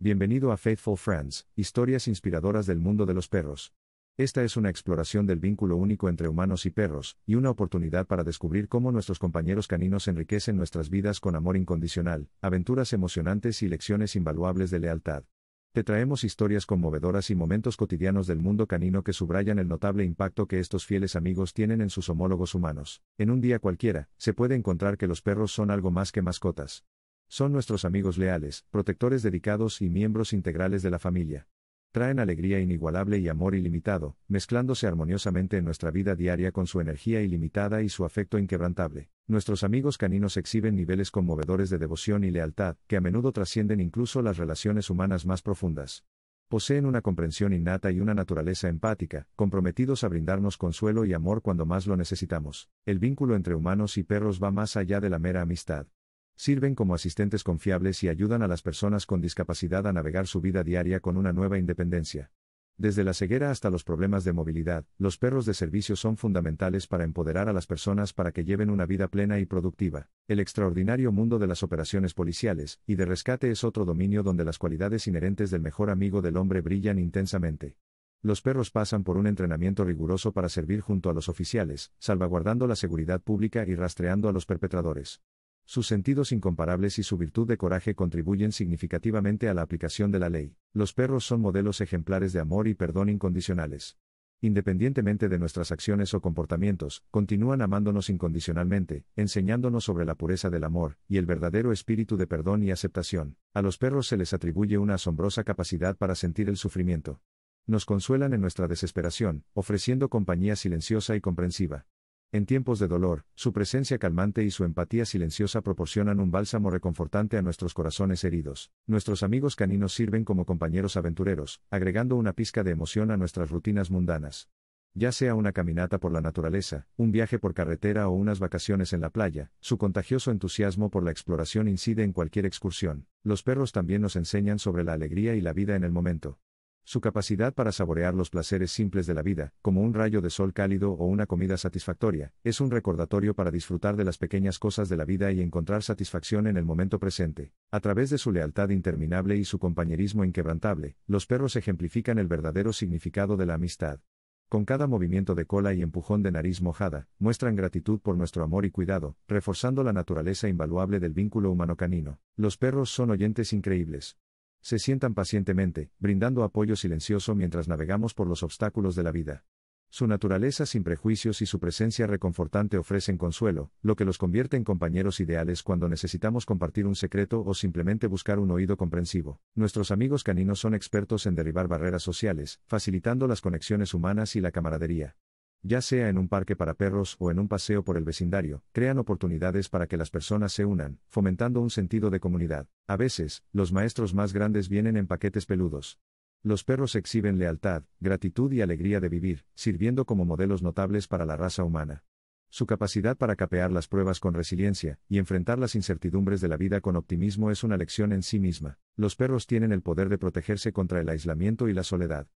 Bienvenido a Faithful Friends, historias inspiradoras del mundo de los perros. Esta es una exploración del vínculo único entre humanos y perros, y una oportunidad para descubrir cómo nuestros compañeros caninos enriquecen nuestras vidas con amor incondicional, aventuras emocionantes y lecciones invaluables de lealtad. Te traemos historias conmovedoras y momentos cotidianos del mundo canino que subrayan el notable impacto que estos fieles amigos tienen en sus homólogos humanos. En un día cualquiera, se puede encontrar que los perros son algo más que mascotas. Son nuestros amigos leales, protectores dedicados y miembros integrales de la familia. Traen alegría inigualable y amor ilimitado, mezclándose armoniosamente en nuestra vida diaria con su energía ilimitada y su afecto inquebrantable. Nuestros amigos caninos exhiben niveles conmovedores de devoción y lealtad, que a menudo trascienden incluso las relaciones humanas más profundas. Poseen una comprensión innata y una naturaleza empática, comprometidos a brindarnos consuelo y amor cuando más lo necesitamos. El vínculo entre humanos y perros va más allá de la mera amistad. Sirven como asistentes confiables y ayudan a las personas con discapacidad a navegar su vida diaria con una nueva independencia. Desde la ceguera hasta los problemas de movilidad, los perros de servicio son fundamentales para empoderar a las personas para que lleven una vida plena y productiva. El extraordinario mundo de las operaciones policiales y de rescate es otro dominio donde las cualidades inherentes del mejor amigo del hombre brillan intensamente. Los perros pasan por un entrenamiento riguroso para servir junto a los oficiales, salvaguardando la seguridad pública y rastreando a los perpetradores. Sus sentidos incomparables y su virtud de coraje contribuyen significativamente a la aplicación de la ley. Los perros son modelos ejemplares de amor y perdón incondicionales. Independientemente de nuestras acciones o comportamientos, continúan amándonos incondicionalmente, enseñándonos sobre la pureza del amor, y el verdadero espíritu de perdón y aceptación. A los perros se les atribuye una asombrosa capacidad para sentir el sufrimiento. Nos consuelan en nuestra desesperación, ofreciendo compañía silenciosa y comprensiva. En tiempos de dolor, su presencia calmante y su empatía silenciosa proporcionan un bálsamo reconfortante a nuestros corazones heridos. Nuestros amigos caninos sirven como compañeros aventureros, agregando una pizca de emoción a nuestras rutinas mundanas. Ya sea una caminata por la naturaleza, un viaje por carretera o unas vacaciones en la playa, su contagioso entusiasmo por la exploración incide en cualquier excursión. Los perros también nos enseñan sobre la alegría y la vida en el momento. Su capacidad para saborear los placeres simples de la vida, como un rayo de sol cálido o una comida satisfactoria, es un recordatorio para disfrutar de las pequeñas cosas de la vida y encontrar satisfacción en el momento presente. A través de su lealtad interminable y su compañerismo inquebrantable, los perros ejemplifican el verdadero significado de la amistad. Con cada movimiento de cola y empujón de nariz mojada, muestran gratitud por nuestro amor y cuidado, reforzando la naturaleza invaluable del vínculo humano-canino. Los perros son oyentes increíbles se sientan pacientemente, brindando apoyo silencioso mientras navegamos por los obstáculos de la vida. Su naturaleza sin prejuicios y su presencia reconfortante ofrecen consuelo, lo que los convierte en compañeros ideales cuando necesitamos compartir un secreto o simplemente buscar un oído comprensivo. Nuestros amigos caninos son expertos en derribar barreras sociales, facilitando las conexiones humanas y la camaradería ya sea en un parque para perros o en un paseo por el vecindario, crean oportunidades para que las personas se unan, fomentando un sentido de comunidad. A veces, los maestros más grandes vienen en paquetes peludos. Los perros exhiben lealtad, gratitud y alegría de vivir, sirviendo como modelos notables para la raza humana. Su capacidad para capear las pruebas con resiliencia y enfrentar las incertidumbres de la vida con optimismo es una lección en sí misma. Los perros tienen el poder de protegerse contra el aislamiento y la soledad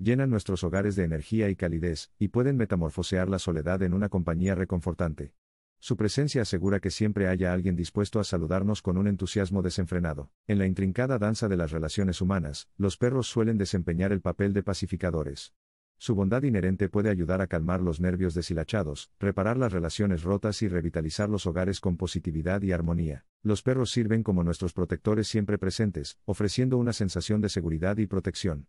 llenan nuestros hogares de energía y calidez, y pueden metamorfosear la soledad en una compañía reconfortante. Su presencia asegura que siempre haya alguien dispuesto a saludarnos con un entusiasmo desenfrenado. En la intrincada danza de las relaciones humanas, los perros suelen desempeñar el papel de pacificadores. Su bondad inherente puede ayudar a calmar los nervios deshilachados, reparar las relaciones rotas y revitalizar los hogares con positividad y armonía. Los perros sirven como nuestros protectores siempre presentes, ofreciendo una sensación de seguridad y protección.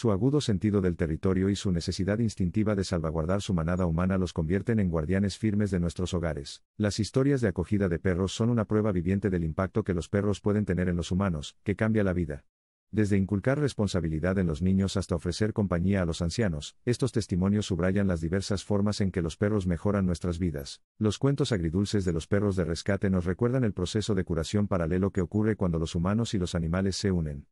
Su agudo sentido del territorio y su necesidad instintiva de salvaguardar su manada humana los convierten en guardianes firmes de nuestros hogares. Las historias de acogida de perros son una prueba viviente del impacto que los perros pueden tener en los humanos, que cambia la vida. Desde inculcar responsabilidad en los niños hasta ofrecer compañía a los ancianos, estos testimonios subrayan las diversas formas en que los perros mejoran nuestras vidas. Los cuentos agridulces de los perros de rescate nos recuerdan el proceso de curación paralelo que ocurre cuando los humanos y los animales se unen.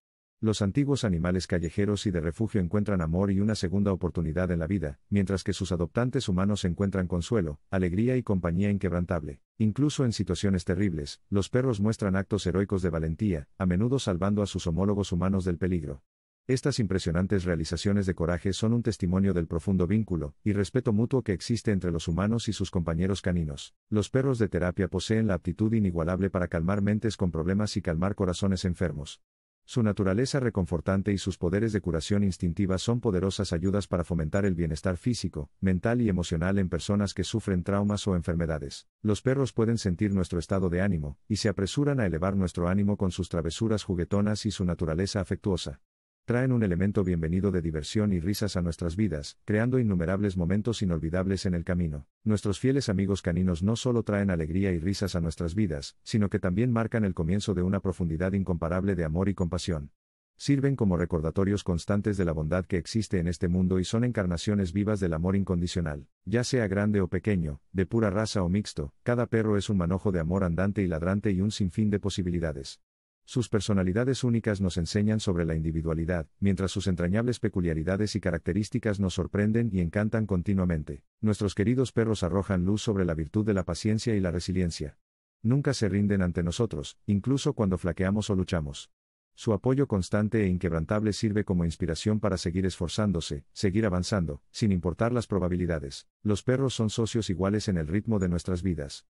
Los antiguos animales callejeros y de refugio encuentran amor y una segunda oportunidad en la vida, mientras que sus adoptantes humanos encuentran consuelo, alegría y compañía inquebrantable. Incluso en situaciones terribles, los perros muestran actos heroicos de valentía, a menudo salvando a sus homólogos humanos del peligro. Estas impresionantes realizaciones de coraje son un testimonio del profundo vínculo y respeto mutuo que existe entre los humanos y sus compañeros caninos. Los perros de terapia poseen la aptitud inigualable para calmar mentes con problemas y calmar corazones enfermos. Su naturaleza reconfortante y sus poderes de curación instintiva son poderosas ayudas para fomentar el bienestar físico, mental y emocional en personas que sufren traumas o enfermedades. Los perros pueden sentir nuestro estado de ánimo, y se apresuran a elevar nuestro ánimo con sus travesuras juguetonas y su naturaleza afectuosa traen un elemento bienvenido de diversión y risas a nuestras vidas, creando innumerables momentos inolvidables en el camino. Nuestros fieles amigos caninos no solo traen alegría y risas a nuestras vidas, sino que también marcan el comienzo de una profundidad incomparable de amor y compasión. Sirven como recordatorios constantes de la bondad que existe en este mundo y son encarnaciones vivas del amor incondicional. Ya sea grande o pequeño, de pura raza o mixto, cada perro es un manojo de amor andante y ladrante y un sinfín de posibilidades. Sus personalidades únicas nos enseñan sobre la individualidad, mientras sus entrañables peculiaridades y características nos sorprenden y encantan continuamente. Nuestros queridos perros arrojan luz sobre la virtud de la paciencia y la resiliencia. Nunca se rinden ante nosotros, incluso cuando flaqueamos o luchamos. Su apoyo constante e inquebrantable sirve como inspiración para seguir esforzándose, seguir avanzando, sin importar las probabilidades. Los perros son socios iguales en el ritmo de nuestras vidas.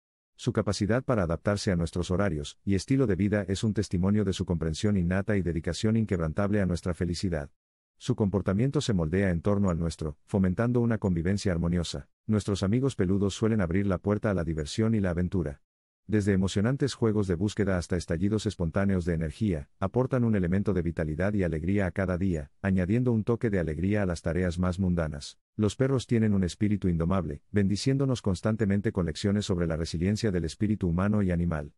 Su capacidad para adaptarse a nuestros horarios y estilo de vida es un testimonio de su comprensión innata y dedicación inquebrantable a nuestra felicidad. Su comportamiento se moldea en torno al nuestro, fomentando una convivencia armoniosa. Nuestros amigos peludos suelen abrir la puerta a la diversión y la aventura. Desde emocionantes juegos de búsqueda hasta estallidos espontáneos de energía, aportan un elemento de vitalidad y alegría a cada día, añadiendo un toque de alegría a las tareas más mundanas. Los perros tienen un espíritu indomable, bendiciéndonos constantemente con lecciones sobre la resiliencia del espíritu humano y animal.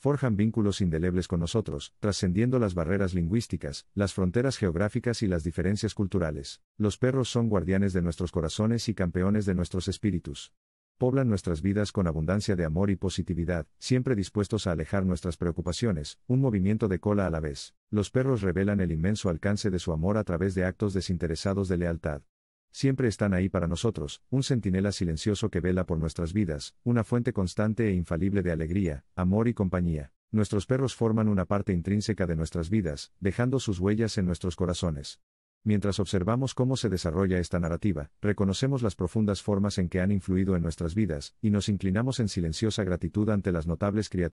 Forjan vínculos indelebles con nosotros, trascendiendo las barreras lingüísticas, las fronteras geográficas y las diferencias culturales. Los perros son guardianes de nuestros corazones y campeones de nuestros espíritus poblan nuestras vidas con abundancia de amor y positividad, siempre dispuestos a alejar nuestras preocupaciones, un movimiento de cola a la vez. Los perros revelan el inmenso alcance de su amor a través de actos desinteresados de lealtad. Siempre están ahí para nosotros, un centinela silencioso que vela por nuestras vidas, una fuente constante e infalible de alegría, amor y compañía. Nuestros perros forman una parte intrínseca de nuestras vidas, dejando sus huellas en nuestros corazones. Mientras observamos cómo se desarrolla esta narrativa, reconocemos las profundas formas en que han influido en nuestras vidas, y nos inclinamos en silenciosa gratitud ante las notables criaturas.